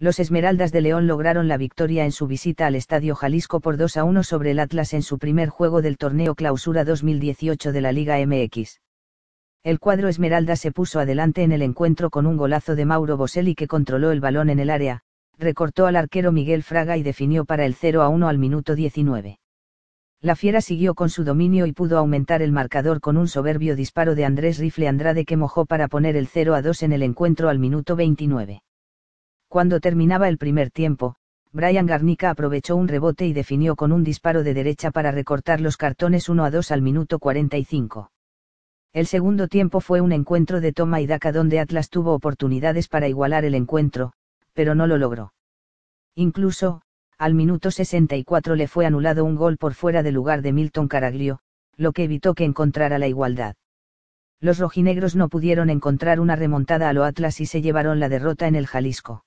los Esmeraldas de León lograron la victoria en su visita al Estadio Jalisco por 2 a 1 sobre el Atlas en su primer juego del torneo Clausura 2018 de la Liga MX. El cuadro Esmeralda se puso adelante en el encuentro con un golazo de Mauro Boselli que controló el balón en el área, recortó al arquero Miguel Fraga y definió para el 0 a 1 al minuto 19. La fiera siguió con su dominio y pudo aumentar el marcador con un soberbio disparo de Andrés Rifle Andrade que mojó para poner el 0 a 2 en el encuentro al minuto 29. Cuando terminaba el primer tiempo, Brian Garnica aprovechó un rebote y definió con un disparo de derecha para recortar los cartones 1 a 2 al minuto 45. El segundo tiempo fue un encuentro de toma y daca donde Atlas tuvo oportunidades para igualar el encuentro, pero no lo logró. Incluso, al minuto 64 le fue anulado un gol por fuera de lugar de Milton Caraglio, lo que evitó que encontrara la igualdad. Los rojinegros no pudieron encontrar una remontada a lo Atlas y se llevaron la derrota en el Jalisco.